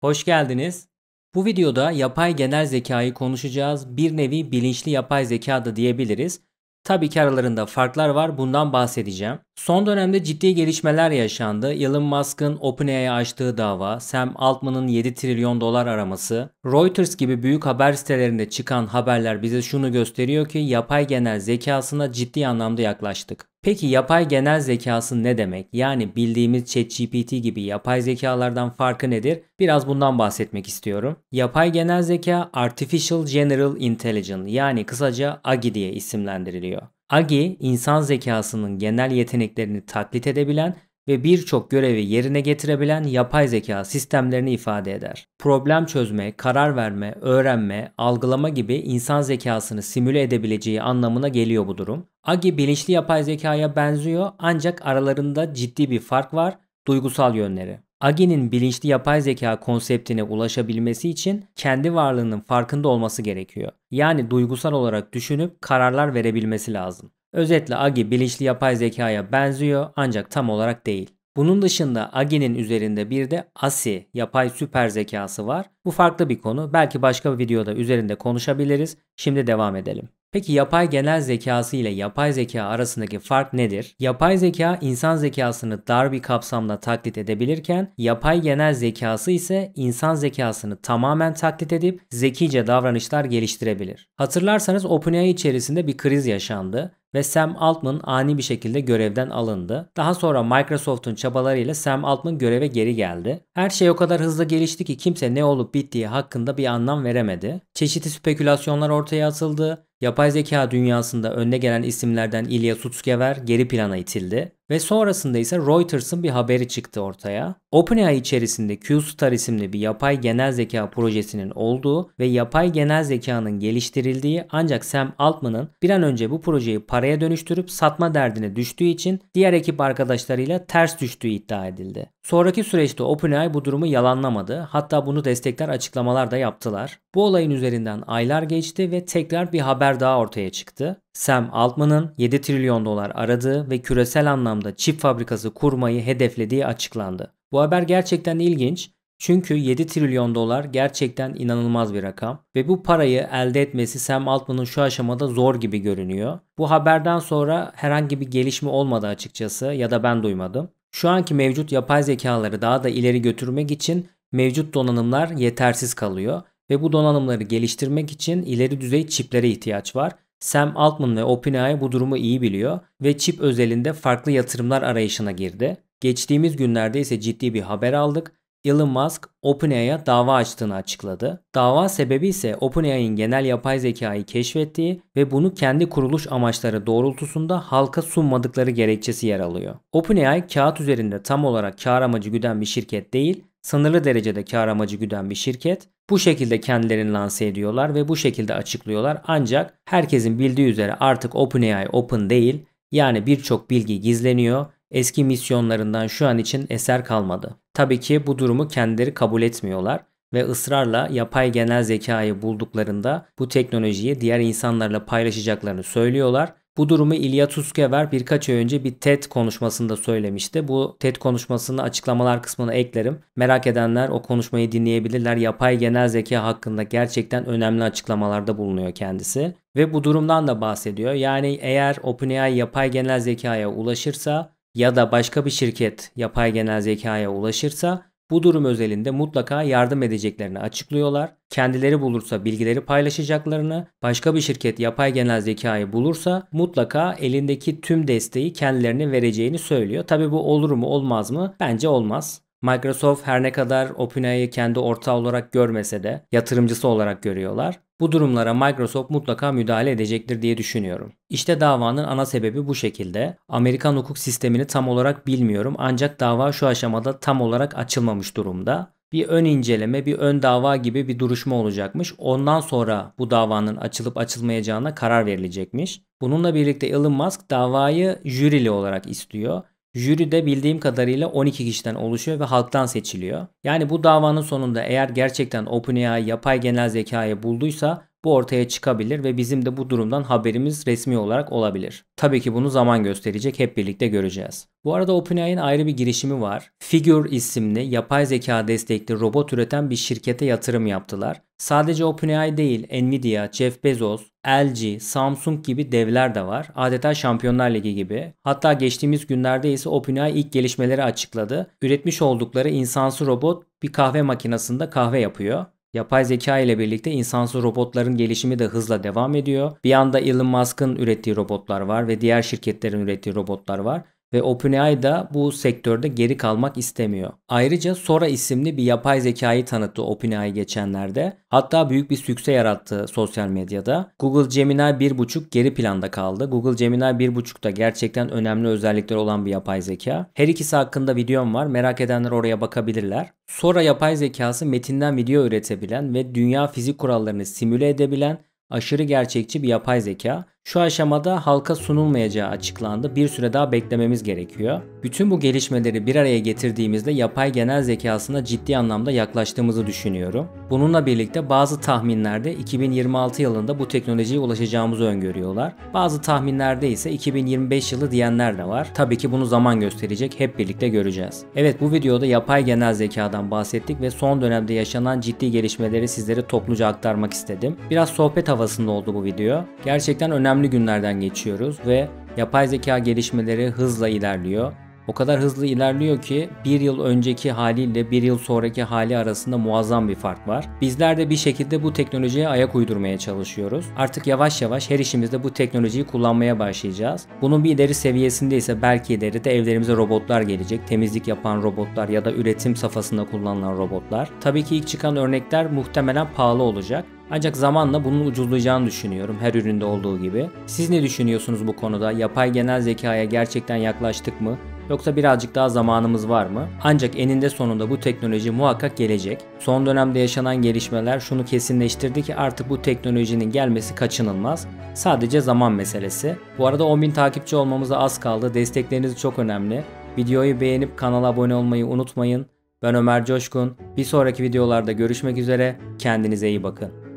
Hoş geldiniz. Bu videoda yapay genel zekayı konuşacağız. Bir nevi bilinçli yapay zeka da diyebiliriz. Tabii ki aralarında farklar var. Bundan bahsedeceğim. Son dönemde ciddi gelişmeler yaşandı. Elon Musk'ın OpenAI'ye açtığı dava, Sam Altman'ın 7 trilyon dolar araması, Reuters gibi büyük haber sitelerinde çıkan haberler bize şunu gösteriyor ki yapay genel zekasına ciddi anlamda yaklaştık. Peki yapay genel zekası ne demek? Yani bildiğimiz ChatGPT gibi yapay zekalardan farkı nedir? Biraz bundan bahsetmek istiyorum. Yapay genel zeka Artificial General Intelligence yani kısaca AGI diye isimlendiriliyor. Agi, insan zekasının genel yeteneklerini taklit edebilen ve birçok görevi yerine getirebilen yapay zeka sistemlerini ifade eder. Problem çözme, karar verme, öğrenme, algılama gibi insan zekasını simüle edebileceği anlamına geliyor bu durum. Agi bilinçli yapay zekaya benziyor ancak aralarında ciddi bir fark var, duygusal yönleri. AGI'nin bilinçli yapay zeka konseptine ulaşabilmesi için kendi varlığının farkında olması gerekiyor. Yani duygusal olarak düşünüp kararlar verebilmesi lazım. Özetle Agi bilinçli yapay zekaya benziyor ancak tam olarak değil. Bunun dışında Agi'nin üzerinde bir de ASI yapay süper zekası var. Bu farklı bir konu. Belki başka bir videoda üzerinde konuşabiliriz. Şimdi devam edelim. Peki yapay genel zekası ile yapay zeka arasındaki fark nedir? Yapay zeka insan zekasını dar bir kapsamda taklit edebilirken yapay genel zekası ise insan zekasını tamamen taklit edip zekice davranışlar geliştirebilir. Hatırlarsanız OpenAI içerisinde bir kriz yaşandı ve Sam Altman ani bir şekilde görevden alındı. Daha sonra Microsoft'un çabalarıyla Sam Altman göreve geri geldi. Her şey o kadar hızlı gelişti ki kimse ne olup bittiği hakkında bir anlam veremedi. Çeşitli spekülasyonlar ortaya atıldı. Yapay zeka dünyasında önde gelen isimlerden Ilya Sutskever geri plana itildi. Ve sonrasında ise Reuters'ın bir haberi çıktı ortaya. OpenAI içerisinde QStar isimli bir yapay genel zeka projesinin olduğu ve yapay genel zekanın geliştirildiği ancak Sam Altman'ın bir an önce bu projeyi paraya dönüştürüp satma derdine düştüğü için diğer ekip arkadaşlarıyla ters düştüğü iddia edildi. Sonraki süreçte OpenAI bu durumu yalanlamadı. Hatta bunu destekler açıklamalar da yaptılar. Bu olayın üzerinden aylar geçti ve tekrar bir haber daha ortaya çıktı. Sam Altman'ın 7 trilyon dolar aradığı ve küresel anlamda çip fabrikası kurmayı hedeflediği açıklandı. Bu haber gerçekten ilginç çünkü 7 trilyon dolar gerçekten inanılmaz bir rakam ve bu parayı elde etmesi Sam Altman'ın şu aşamada zor gibi görünüyor. Bu haberden sonra herhangi bir gelişme olmadı açıkçası ya da ben duymadım. Şu anki mevcut yapay zekaları daha da ileri götürmek için mevcut donanımlar yetersiz kalıyor ve bu donanımları geliştirmek için ileri düzey çiplere ihtiyaç var Sam Altman ve OpenAI bu durumu iyi biliyor ve çip özelinde farklı yatırımlar arayışına girdi. Geçtiğimiz günlerde ise ciddi bir haber aldık. Elon Musk OpenAI'ya dava açtığını açıkladı. Dava sebebi ise OpenAI'nin genel yapay zekayı keşfettiği ve bunu kendi kuruluş amaçları doğrultusunda halka sunmadıkları gerekçesi yer alıyor. OpenAI kağıt üzerinde tam olarak kar amacı güden bir şirket değil, sınırlı derecede kar amacı güden bir şirket. Bu şekilde kendilerini lanse ediyorlar ve bu şekilde açıklıyorlar. Ancak herkesin bildiği üzere artık OpenAI open değil. Yani birçok bilgi gizleniyor. Eski misyonlarından şu an için eser kalmadı. Tabii ki bu durumu kendileri kabul etmiyorlar ve ısrarla yapay genel zekayı bulduklarında bu teknolojiyi diğer insanlarla paylaşacaklarını söylüyorlar bu durumu Ilya Tuskever birkaç ay önce bir TED konuşmasında söylemişti. Bu TED konuşmasını açıklamalar kısmına eklerim. Merak edenler o konuşmayı dinleyebilirler. Yapay genel zeka hakkında gerçekten önemli açıklamalarda bulunuyor kendisi. Ve bu durumdan da bahsediyor. Yani eğer OpenAI yapay genel zekaya ulaşırsa ya da başka bir şirket yapay genel zekaya ulaşırsa bu durum özelinde mutlaka yardım edeceklerini açıklıyorlar. Kendileri bulursa bilgileri paylaşacaklarını, başka bir şirket yapay genel zekayı bulursa mutlaka elindeki tüm desteği kendilerine vereceğini söylüyor. Tabi bu olur mu olmaz mı? Bence olmaz. Microsoft her ne kadar OpenAI'yi kendi ortağı olarak görmese de yatırımcısı olarak görüyorlar. Bu durumlara Microsoft mutlaka müdahale edecektir diye düşünüyorum. İşte davanın ana sebebi bu şekilde. Amerikan hukuk sistemini tam olarak bilmiyorum ancak dava şu aşamada tam olarak açılmamış durumda bir ön inceleme, bir ön dava gibi bir duruşma olacakmış. Ondan sonra bu davanın açılıp açılmayacağına karar verilecekmiş. Bununla birlikte Elon Musk davayı jürili olarak istiyor. Jüri de bildiğim kadarıyla 12 kişiden oluşuyor ve halktan seçiliyor. Yani bu davanın sonunda eğer gerçekten OpenAI yapay genel zekayı bulduysa bu ortaya çıkabilir ve bizim de bu durumdan haberimiz resmi olarak olabilir. Tabii ki bunu zaman gösterecek hep birlikte göreceğiz. Bu arada OpenAI'nin ayrı bir girişimi var. Figure isimli yapay zeka destekli robot üreten bir şirkete yatırım yaptılar. Sadece OpenAI değil, Nvidia, Jeff Bezos, LG, Samsung gibi devler de var. Adeta Şampiyonlar Ligi gibi. Hatta geçtiğimiz günlerde ise OpenAI ilk gelişmeleri açıkladı. Üretmiş oldukları insansı robot bir kahve makinesinde kahve yapıyor. Yapay zeka ile birlikte insansız robotların gelişimi de hızla devam ediyor. Bir yanda Elon Musk'ın ürettiği robotlar var ve diğer şirketlerin ürettiği robotlar var ve OpenAI da bu sektörde geri kalmak istemiyor. Ayrıca Sora isimli bir yapay zekayı tanıttı OpenAI geçenlerde. Hatta büyük bir sükse yarattı sosyal medyada. Google Gemini 1.5 geri planda kaldı. Google Gemini 1.5 da gerçekten önemli özellikleri olan bir yapay zeka. Her ikisi hakkında videom var. Merak edenler oraya bakabilirler. Sora yapay zekası metinden video üretebilen ve dünya fizik kurallarını simüle edebilen aşırı gerçekçi bir yapay zeka şu aşamada halka sunulmayacağı açıklandı. Bir süre daha beklememiz gerekiyor. Bütün bu gelişmeleri bir araya getirdiğimizde yapay genel zekasına ciddi anlamda yaklaştığımızı düşünüyorum. Bununla birlikte bazı tahminlerde 2026 yılında bu teknolojiye ulaşacağımızı öngörüyorlar. Bazı tahminlerde ise 2025 yılı diyenler de var. Tabii ki bunu zaman gösterecek. Hep birlikte göreceğiz. Evet bu videoda yapay genel zekadan bahsettik ve son dönemde yaşanan ciddi gelişmeleri sizlere topluca aktarmak istedim. Biraz sohbet havasında oldu bu video. Gerçekten önemli önemli günlerden geçiyoruz ve yapay zeka gelişmeleri hızla ilerliyor. O kadar hızlı ilerliyor ki bir yıl önceki haliyle bir yıl sonraki hali arasında muazzam bir fark var. Bizler de bir şekilde bu teknolojiye ayak uydurmaya çalışıyoruz. Artık yavaş yavaş her işimizde bu teknolojiyi kullanmaya başlayacağız. Bunun bir ileri seviyesinde ise belki ileride evlerimize robotlar gelecek. Temizlik yapan robotlar ya da üretim safhasında kullanılan robotlar. Tabii ki ilk çıkan örnekler muhtemelen pahalı olacak. Ancak zamanla bunun ucuzlayacağını düşünüyorum her üründe olduğu gibi. Siz ne düşünüyorsunuz bu konuda? Yapay genel zekaya gerçekten yaklaştık mı? yoksa birazcık daha zamanımız var mı? Ancak eninde sonunda bu teknoloji muhakkak gelecek. Son dönemde yaşanan gelişmeler şunu kesinleştirdi ki artık bu teknolojinin gelmesi kaçınılmaz. Sadece zaman meselesi. Bu arada 10.000 takipçi olmamıza az kaldı. Destekleriniz çok önemli. Videoyu beğenip kanala abone olmayı unutmayın. Ben Ömer Coşkun. Bir sonraki videolarda görüşmek üzere. Kendinize iyi bakın.